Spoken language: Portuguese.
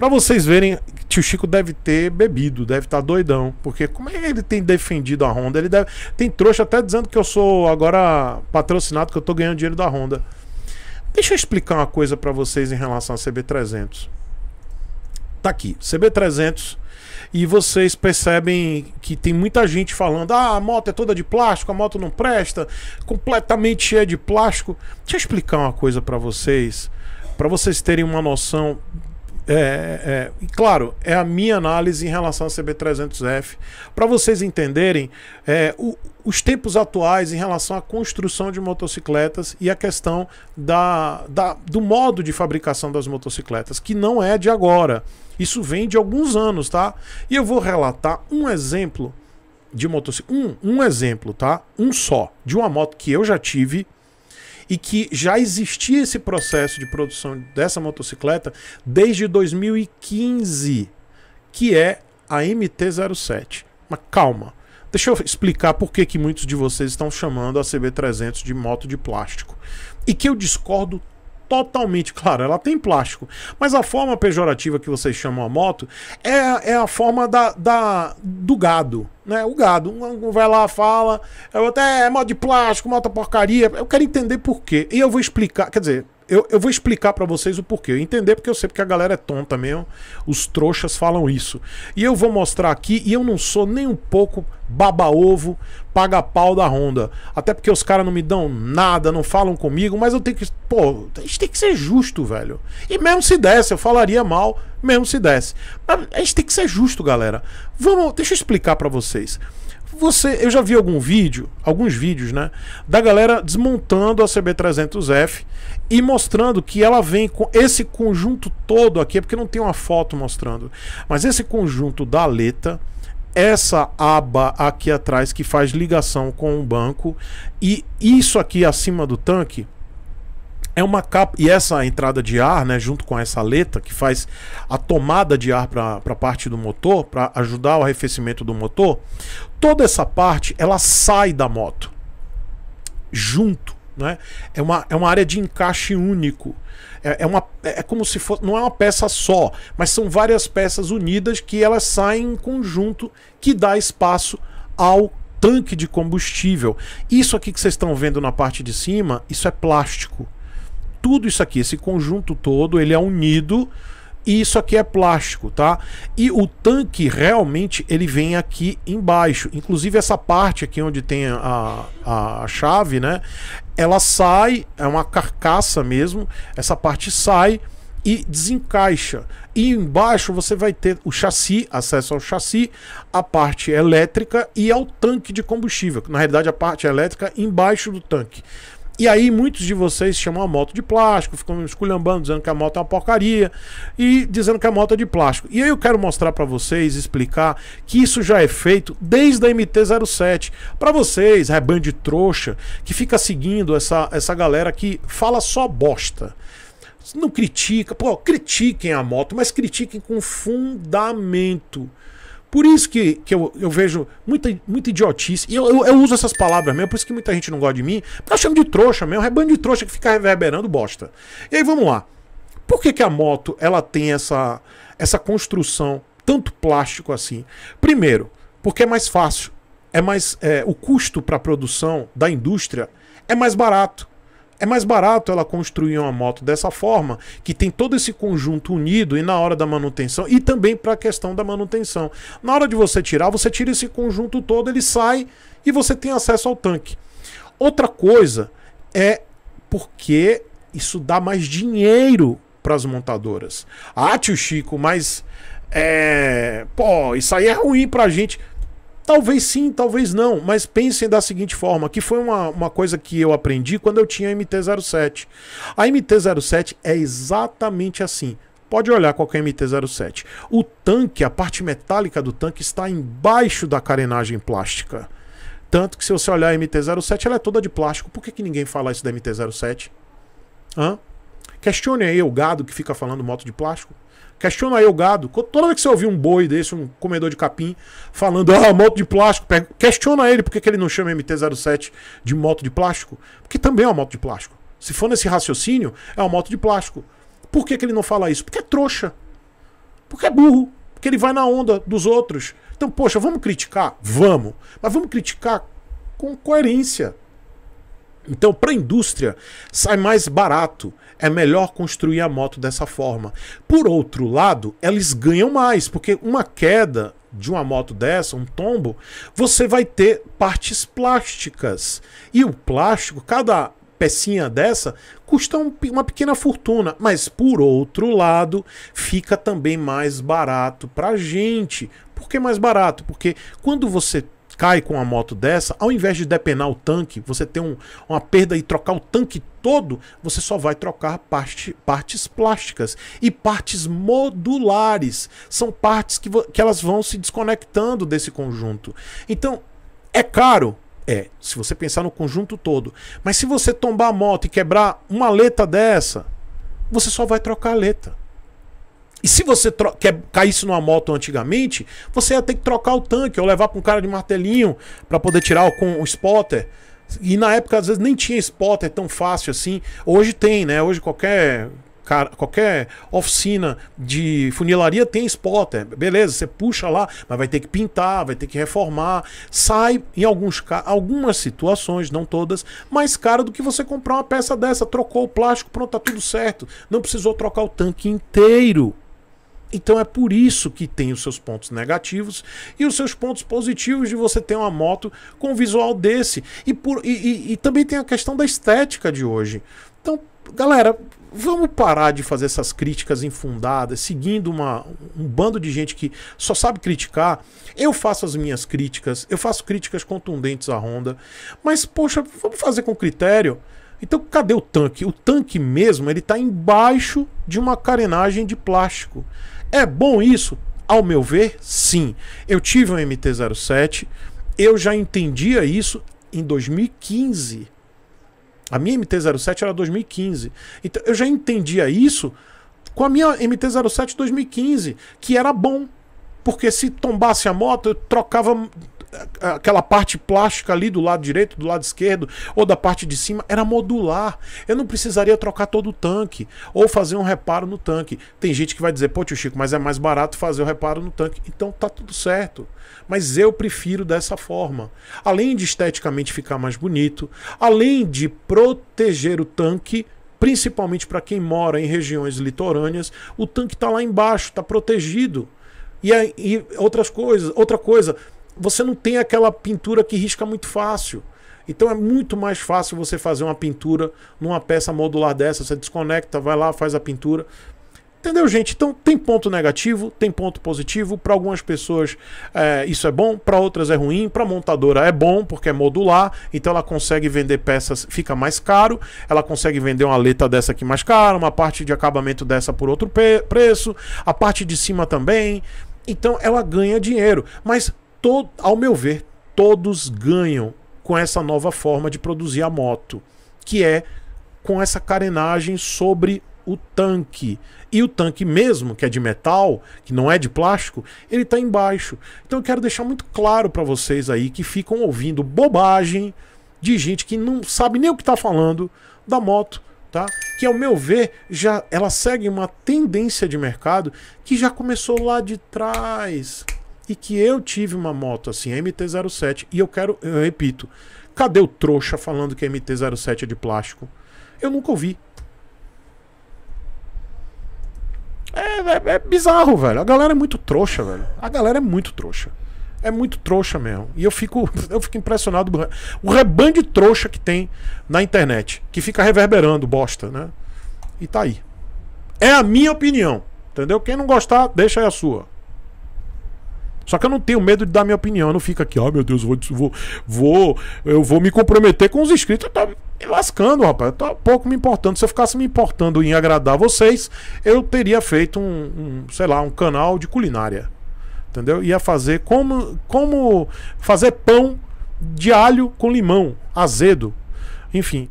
Para vocês verem, tio Chico deve ter bebido, deve estar tá doidão. Porque como é que ele tem defendido a Honda? Ele deve. Tem trouxa até dizendo que eu sou agora patrocinado, que eu tô ganhando dinheiro da Honda. Deixa eu explicar uma coisa para vocês em relação à CB300. Tá aqui, CB300. E vocês percebem que tem muita gente falando: ah, a moto é toda de plástico, a moto não presta, completamente cheia de plástico. Deixa eu explicar uma coisa para vocês, para vocês terem uma noção é, é, claro, é a minha análise em relação à CB300F. Para vocês entenderem é, o, os tempos atuais em relação à construção de motocicletas e a questão da, da, do modo de fabricação das motocicletas, que não é de agora. Isso vem de alguns anos, tá? E eu vou relatar um exemplo de motocicleta. Um, um exemplo, tá? Um só, de uma moto que eu já tive e que já existia esse processo de produção dessa motocicleta desde 2015, que é a MT-07. Mas calma, deixa eu explicar por que, que muitos de vocês estão chamando a CB300 de moto de plástico. E que eu discordo totalmente, claro, ela tem plástico, mas a forma pejorativa que vocês chamam a moto é, é a forma da, da, do gado. Né? O gado um vai lá, fala, eu até é moto de plástico, moto porcaria. Eu quero entender por quê. E eu vou explicar, quer dizer, eu, eu vou explicar para vocês o porquê. Entender porque eu sei porque a galera é tonta mesmo. Os trouxas falam isso. E eu vou mostrar aqui, e eu não sou nem um pouco baba-ovo, paga-pau da Honda. Até porque os caras não me dão nada, não falam comigo, mas eu tenho que. Pô, a gente tem que ser justo, velho. E mesmo se desse, eu falaria mal, mesmo se desse. Mas a gente tem que ser justo, galera. Vamos, deixa eu explicar para vocês. Você, eu já vi algum vídeo, alguns vídeos, né, da galera desmontando a CB300F e mostrando que ela vem com esse conjunto todo aqui, é porque não tem uma foto mostrando, mas esse conjunto da aleta, essa aba aqui atrás que faz ligação com o banco e isso aqui acima do tanque, é uma capa. E essa entrada de ar, né, junto com essa aleta, que faz a tomada de ar para a parte do motor, para ajudar o arrefecimento do motor, toda essa parte ela sai da moto junto. Né? É, uma, é uma área de encaixe único. É, é, uma, é, é como se fosse. Não é uma peça só, mas são várias peças unidas que elas saem em conjunto que dá espaço ao tanque de combustível. Isso aqui que vocês estão vendo na parte de cima, isso é plástico tudo isso aqui, esse conjunto todo, ele é unido e isso aqui é plástico, tá? E o tanque realmente ele vem aqui embaixo. Inclusive essa parte aqui onde tem a, a, a chave, né? Ela sai, é uma carcaça mesmo. Essa parte sai e desencaixa. E embaixo você vai ter o chassi, acesso ao chassi, a parte elétrica e ao tanque de combustível. Na realidade, a parte elétrica embaixo do tanque. E aí muitos de vocês chamam a moto de plástico, ficam esculhambando, dizendo que a moto é uma porcaria e dizendo que a moto é de plástico. E aí eu quero mostrar para vocês, explicar que isso já é feito desde a MT-07. Para vocês, rebanho é de trouxa, que fica seguindo essa, essa galera que fala só bosta não critica, pô, critiquem a moto, mas critiquem com fundamento. Por isso que, que eu, eu vejo muita, muita idiotice. E eu, eu, eu, uso essas palavras mesmo, por isso que muita gente não gosta de mim. eu chamo de trouxa mesmo, é rebanho de trouxa que fica reverberando bosta. E aí vamos lá. Por que, que a moto ela tem essa, essa construção tanto plástico assim? Primeiro, porque é mais fácil. É mais é, o custo para a produção da indústria é mais barato. É mais barato ela construir uma moto dessa forma, que tem todo esse conjunto unido e na hora da manutenção, e também para a questão da manutenção. Na hora de você tirar, você tira esse conjunto todo, ele sai e você tem acesso ao tanque. Outra coisa é porque isso dá mais dinheiro para as montadoras. Ah, tio Chico, mas é, pô, isso aí é ruim pra gente. Talvez sim, talvez não, mas pensem da seguinte forma, que foi uma, uma coisa que eu aprendi quando eu tinha a MT-07. A MT-07 é exatamente assim. Pode olhar qualquer MT-07. O tanque, a parte metálica do tanque está embaixo da carenagem plástica. Tanto que se você olhar a MT-07, ela é toda de plástico. Por que, que ninguém fala isso da MT-07? Hã? Questione aí o gado que fica falando moto de plástico. Questiona aí o gado. Toda vez que você ouvir um boi desse, um comedor de capim, falando, ah, moto de plástico, questiona ele por que ele não chama MT-07 de moto de plástico. Porque também é uma moto de plástico. Se for nesse raciocínio, é uma moto de plástico. Por que, que ele não fala isso? Porque é trouxa. Porque é burro. Porque ele vai na onda dos outros. Então, poxa, vamos criticar? Vamos. Mas vamos criticar com coerência. Então, para a indústria, sai mais barato. É melhor construir a moto dessa forma. Por outro lado, eles ganham mais, porque uma queda de uma moto dessa, um tombo, você vai ter partes plásticas. E o plástico, cada pecinha dessa custa um, uma pequena fortuna, mas por outro lado, fica também mais barato para a gente. Por que mais barato? Porque quando você cai com uma moto dessa, ao invés de depenar o tanque, você tem um, uma perda e trocar o tanque todo, você só vai trocar parte, partes plásticas e partes modulares. São partes que, que elas vão se desconectando desse conjunto. Então, é caro? É, se você pensar no conjunto todo. Mas se você tombar a moto e quebrar uma aleta dessa, você só vai trocar a aleta. E se você quer caísse numa moto antigamente, você ia ter que trocar o tanque ou levar para um cara de martelinho para poder tirar o, com o spotter. E na época, às vezes, nem tinha spotter tão fácil assim. Hoje tem, né? Hoje qualquer cara, qualquer oficina de funilaria tem spotter. Beleza, você puxa lá, mas vai ter que pintar, vai ter que reformar. Sai, em alguns, algumas situações, não todas, mais caro do que você comprar uma peça dessa. Trocou o plástico, pronto, tá tudo certo. Não precisou trocar o tanque inteiro. Então é por isso que tem os seus pontos negativos e os seus pontos positivos de você ter uma moto com um visual desse. E, por, e, e, e também tem a questão da estética de hoje. Então, galera, vamos parar de fazer essas críticas infundadas, seguindo uma, um bando de gente que só sabe criticar. Eu faço as minhas críticas, eu faço críticas contundentes à Honda, mas poxa, vamos fazer com critério. Então, cadê o tanque? O tanque mesmo, ele está embaixo de uma carenagem de plástico. É bom isso? Ao meu ver, sim. Eu tive um MT-07, eu já entendia isso em 2015. A minha MT-07 era 2015. Então eu já entendia isso com a minha MT-07 2015, que era bom. Porque se tombasse a moto, eu trocava aquela parte plástica ali do lado direito, do lado esquerdo, ou da parte de cima, era modular. Eu não precisaria trocar todo o tanque, ou fazer um reparo no tanque. Tem gente que vai dizer, pô, tio Chico, mas é mais barato fazer o reparo no tanque. Então tá tudo certo. Mas eu prefiro dessa forma. Além de esteticamente ficar mais bonito, além de proteger o tanque principalmente para quem mora em regiões litorâneas, o tanque está lá embaixo, está protegido. E, aí, e outras coisas, outra coisa, você não tem aquela pintura que risca muito fácil. Então é muito mais fácil você fazer uma pintura numa peça modular dessa, você desconecta, vai lá, faz a pintura. Entendeu, gente? Então tem ponto negativo, tem ponto positivo. Para algumas pessoas é, isso é bom, para outras é ruim. Para montadora é bom porque é modular, então ela consegue vender peças, fica mais caro. Ela consegue vender uma letra dessa aqui mais cara, uma parte de acabamento dessa por outro preço, a parte de cima também. Então ela ganha dinheiro. Mas ao meu ver, todos ganham com essa nova forma de produzir a moto, que é com essa carenagem sobre o tanque. E o tanque mesmo, que é de metal, que não é de plástico, ele está embaixo. Então eu quero deixar muito claro para vocês aí que ficam ouvindo bobagem de gente que não sabe nem o que está falando da moto, tá? Que ao meu ver, já ela segue uma tendência de mercado que já começou lá de trás e que eu tive uma moto assim, MT-07, e eu quero, eu repito, cadê o trouxa falando que a MT-07 é de plástico? Eu nunca ouvi. É, é, é, bizarro, velho. A galera é muito trouxa, velho. A galera é muito trouxa. É muito trouxa mesmo. E eu fico, eu fico impressionado com o rebanho de trouxa que tem na internet, que fica reverberando bosta, né? E tá aí. É a minha opinião, entendeu? Quem não gostar, deixa aí a sua. Só que eu não tenho medo de dar minha opinião. Eu não fico aqui, ó, oh, meu Deus, vou, vou, vou, eu vou me comprometer com os inscritos. Eu tô me lascando, rapaz. Eu tô pouco me importando. Se eu ficasse me importando em agradar vocês, eu teria feito um, um sei lá, um canal de culinária. Entendeu? Ia fazer como, como fazer pão de alho com limão, azedo. Enfim.